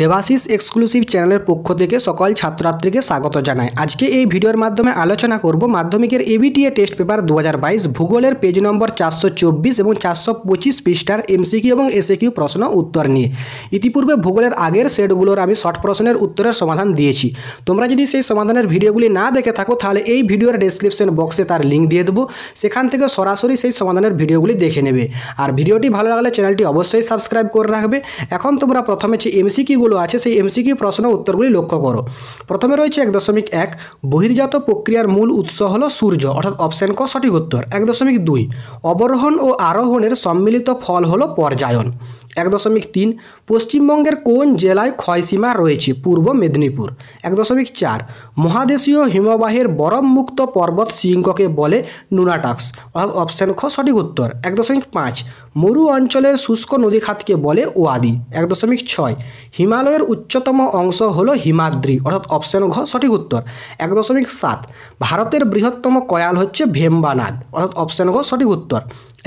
Debashis exclusive চ্যানেলের পক্ষ থেকে সকল ছাত্রছাত্রীকে স্বাগত জানায় আজকে এই ভিডিওর মাধ্যমে আলোচনা করব মাধ্যমিকের এবিটিএ টেস্ট পেপার দু ভূগোলের পেজ নম্বর চারশো এবং চারশো পঁচিশ পৃষ্ঠার এমসিকিউ এবং এসএকিউ প্রশ্ন উত্তর নিয়ে ইতিপূর্বে ভূগোলের আগের সেটগুলোর আমি শর্ট প্রশ্নের উত্তরের সমাধান দিয়েছি তোমরা যদি সেই সমাধানের ভিডিওগুলি না দেখে থাকো তাহলে এই ভিডিওর ডেসক্রিপশন বক্সে তার লিঙ্ক দিয়ে দেবো সেখান থেকে সরাসরি সেই সমাধানের ভিডিওগুলি দেখে নেবে আর ভিডিওটি ভালো লাগলে চ্যানেলটি অবশ্যই সাবস্ক্রাইব করে রাখবে এখন তোমরা প্রথমে যে এমসিকিউ প্রশ্নগুলো আছে সেই এমসিকিউ প্রশ্ন উত্তরগুলি লক্ষ্য করো প্রথমে রয়েছে এক দশমিক এক বহির্জাত প্রক্রিয়ার মূল উৎস হল সূর্য অর্থাৎ অপশান ক সঠিক উত্তর এক দশমিক দুই অবরোহণ ও আরোহণের সম্মিলিত ফল হল পর্যায়ন এক দশমিক তিন পশ্চিমবঙ্গের কোন জেলায় ক্ষয়সীমা রয়েছে পূর্ব মেদিনীপুর এক দশমিক চার মহাদেশীয় হিমবাহের বরফমুক্ত পর্বত শৃঙ্গকে বলে নুনাটাক্স অর্থাৎ অপশান খ সঠিক উত্তর এক দশমিক পাঁচ মরু অঞ্চলের শুষ্ক নদী খাতকে বলে ওয়াদি এক দশমিক ছয় হিমালয়ের উচ্চতম অংশ হল হিমাদ্রি অর্থাৎ অপশন ঘ সঠিক উত্তর এক দশমিক সাত ভারতের বৃহত্তম কয়াল হচ্ছে ভেম্বানাদ অর্থাৎ অপশন ঘ সঠিক উত্তর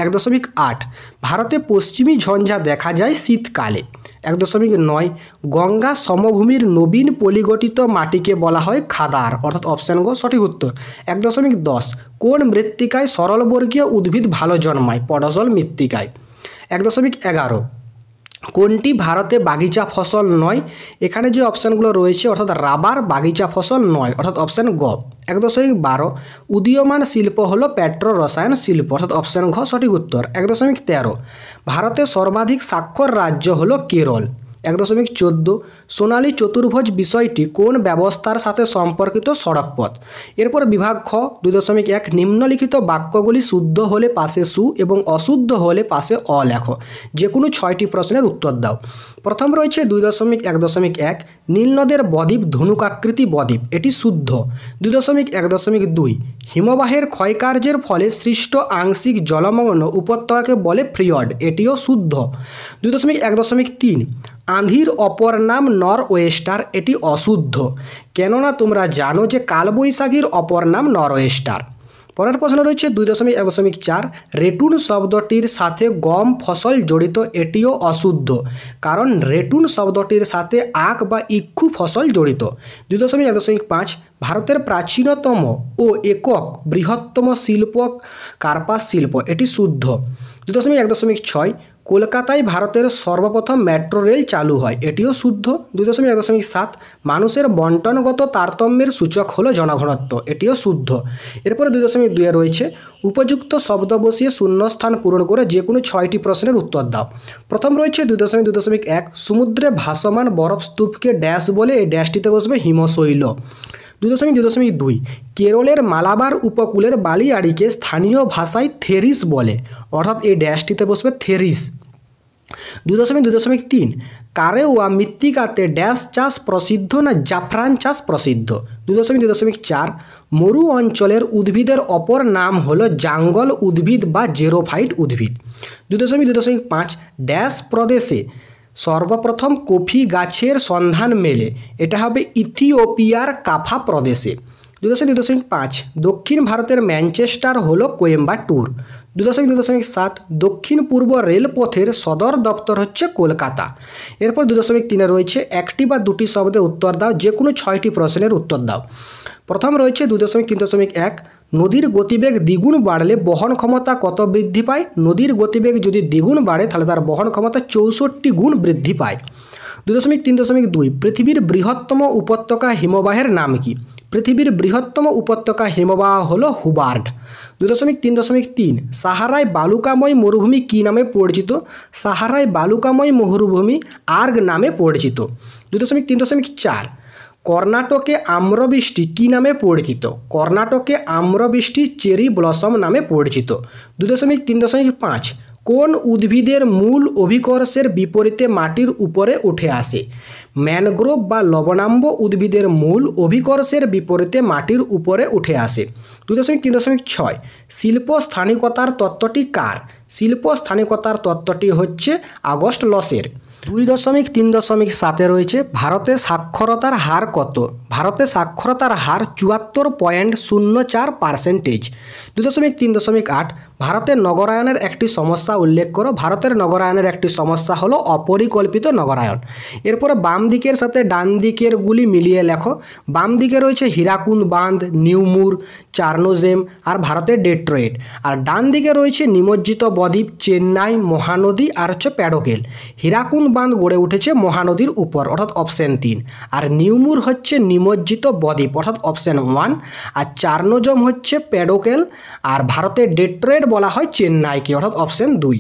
এক দশমিক আট ভারতে পশ্চিমী ঝঞ্ঝা দেখা যায় শীতকালে এক দশমিক নয় গঙ্গা সমভূমির নবীন পলিগঠিত মাটিকে বলা হয় খাদার অর্থাৎ অপশন গো সঠিক উত্তর এক দশমিক দশ কোন মৃত্তিকায় সরলবর্গীয় উদ্ভিদ ভালো জন্মায় পডসল মৃত্তিকায় এক দশমিক এগারো কোনটি ভারতে বাগিচা ফসল নয় এখানে যে অপশানগুলো রয়েছে অর্থাৎ রাবার বাগিচা ফসল নয় অর্থাৎ অপশান গ এক দশমিক বারো উদীয়মান শিল্প হল পেট্রো রসায়ন শিল্প অর্থাৎ অপশান ঘ সঠিক উত্তর এক দশমিক তেরো ভারতে সর্বাধিক স্বাক্ষর রাজ্য হল কেরল এক দশমিক চোদ্দো সোনালী চতুর্ভুজ বিষয়টি কোন ব্যবস্থার সাথে সম্পর্কিত সড়কপথ এরপর বিভাগ খ দুই দশমিক এক নিম্নলিখিত বাক্যগুলি শুদ্ধ হলে পাশে সু এবং অশুদ্ধ হলে পাশে অ লেখো যে কোনো ছয়টি প্রশ্নের উত্তর দাও প্রথম রয়েছে দুই দশমিক এক দশমিক এক নীলনদের বদ্বীপ ধনুকাকৃতি বদ্বীপ এটি শুদ্ধ দুই দশমিক এক দশমিক দুই হিমবাহের ক্ষয়কার্যের ফলে সৃষ্ট আংশিক জলমগ্ন উপত্যকাকে বলে ফ্রিয়ড এটিও শুদ্ধ দুই দশমিক এক দশমিক তিন আঁধির অপর নাম নরওয়েস্টার এটি অশুদ্ধ কেননা তোমরা জানো যে কালবৈশাখীর অপর নাম নরওয়েস্টার পরের প্রশ্ন রয়েছে দুই দশমিক এক দশমিক চার রেটুন শব্দটির সাথে গম ফসল জড়িত এটিও অশুদ্ধ কারণ রেটুন শব্দটির সাথে আখ বা ইক্ষু ফসল জড়িত দুই দশমিক এক দশমিক পাঁচ ভারতের প্রাচীনতম ও একক বৃহত্তম শিল্প কার্পাস শিল্প এটি শুদ্ধ দুই দশমিক এক দশমিক ছয় কলকাতায় ভারতের সর্বপ্রথম মেট্রো রেল চালু হয় এটিও শুদ্ধ দুই দশমিক এক দশমিক সাত মানুষের বন্টনগত তারতম্যের সূচক হলো জনঘনত্ব এটিও শুদ্ধ এরপরে দুই দশমিক দুয়ে রয়েছে উপযুক্ত শব্দ বসিয়ে শূন্যস্থান পূরণ করে যে কোনো ছয়টি প্রশ্নের উত্তর দাও প্রথম রয়েছে দুই দশমিক দুই দশমিক এক সমুদ্রে ভাসমান বরফ স্তূপকে ড্যাশ বলে এই ড্যাশটিতে বসবে হিমশৈল দুই দশমিক দুই দশমিক দুই কেরলের মালাবার উপকূলের বালিয়াড়িকে স্থানীয় ভাষায় থেরিস বলে অর্থাৎ এই ড্যাশটিতে বসবে থেরিস দু দশমিক দুই দশমিক তিন কারেওয়া মৃত্তিকাতে ড্যাশ চাষ প্রসিদ্ধ না জাফরান চাষ প্রসিদ্ধ দু দশমিক দুই দশমিক চার মরু অঞ্চলের উদ্ভিদের অপর নাম হলো জাঙ্গল উদ্ভিদ বা জেরোফাইট উদ্ভিদ দু দশমিক দুই দশমিক পাঁচ ড্যাশ প্রদেশে সর্বপ্রথম কফি গাছের সন্ধান মেলে এটা হবে ইথিওপিয়ার কাফা প্রদেশে দু দশমিক দুই দশমিক পাঁচ দক্ষিণ ভারতের ম্যানচেস্টার হলো কোয়েম্বাটুর দু দশমিক দু দশমিক সাত দক্ষিণ পূর্ব রেলপথের সদর দপ্তর হচ্ছে কলকাতা এরপর দু দশমিক তিনে রয়েছে একটি বা দুটি শব্দে উত্তর দাও যে কোনো ছয়টি প্রশ্নের উত্তর দাও প্রথম রয়েছে দু দশমিক তিন দশমিক এক নদীর গতিবেগ দ্বিগুণ বাড়লে বহন ক্ষমতা কত বৃদ্ধি পায় নদীর গতিবেগ যদি দ্বিগুণ বাড়ে তাহলে তার বহন ক্ষমতা চৌষট্টি গুণ বৃদ্ধি পায় দুই দশমিক তিন দশমিক দুই পৃথিবীর বৃহত্তম উপত্যকা হিমবাহের নাম কি পৃথিবীর বৃহত্তম উপত্যকা হিমবাহ হল হুবার্ড দুই দশমিক তিন দশমিক তিন সাহারায় বালুকাময় মরুভূমি কী নামে পরিচিত সাহারায় বালুকাময় মরুভূমি আর্গ নামে পরিচিত দুই দশমিক তিন দশমিক চার কর্ণাটকে আম্রবৃষ্টি কী নামে পরিচিত কর্ণাটকে আম্রবৃষ্টি চেরি ব্লসম নামে পরিচিত দুই দশমিক তিন দশমিক পাঁচ কোন উদ্ভিদের মূল অভিকর্ষের বিপরীতে মাটির উপরে উঠে আসে ম্যানগ্রোভ বা লবণাম্ব উদ্ভিদের মূল অভিকর্ষের বিপরীতে মাটির উপরে উঠে আসে দুই দশমিক তিন দশমিক ছয় শিল্প স্থানিকতার তত্ত্বটি কার শিল্প স্থানিকতার তত্ত্বটি হচ্ছে আগস্ট লসের দুই দশমিক তিন দশমিক সাতে রয়েছে ভারতে সাক্ষরতার হার কত ভারতে সাক্ষরতার হার চুয়াত্তর পয়েন্ট শূন্য চার পার্সেন্টেজ দু দশমিক তিন দশমিক আট ভারতের নগরায়নের একটি সমস্যা উল্লেখ করো ভারতের নগরায়নের একটি সমস্যা হলো অপরিকল্পিত নগরায়ন এরপরে বাম দিকের সাথে ডান দিকের গুলি মিলিয়ে লেখো বাম দিকে রয়েছে হীরাকুন্দ বাঁধ নিউমুর চার্নোজেম আর ভারতের ডেট্রয়েট আর ডান দিকে রয়েছে নিমজ্জিত বদ্বীপ চেন্নাই মহানদী আর হচ্ছে প্যাডোকেল হীরাকুন্দ বাঁধ গড়ে উঠেছে মহানদীর উপর অর্থাৎ অপশন তিন আর নিউমুর হচ্ছে নিউ নিমজ্জিত বদ্বীপ অর্থাৎ অপশান ওয়ান আর চার্নোজম হচ্ছে প্যাডোকেল আর ভারতের ডেট্রয়েড বলা হয় চেন্নাইকে অর্থাৎ অপশান দুই